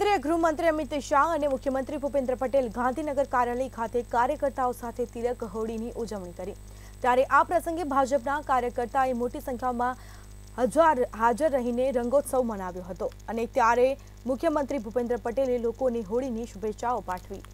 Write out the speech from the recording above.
દરે ગૃહમંત્રી અમિત શાહ અને મુખ્યમંત્રી ભૂપેન્દ્ર પટેલ ગાંધીનગર કાર્યાલય ખાતે કાર્યકર્તાઓ સાથે તિલક હોળીની ઉજવણી કરી ત્યારે આ પ્રસંગે ભાજપના કાર્યકર્તાઓએ મોટી સંખ્યામાં હજાર હાજર રહીને રંગોત્સવ મનાવ્યો હતો અને ત્યારે મુખ્યમંત્રી ભૂપેન્દ્ર પટેલે લોકોને હોળીની શુભેચ્છાઓ પાઠવી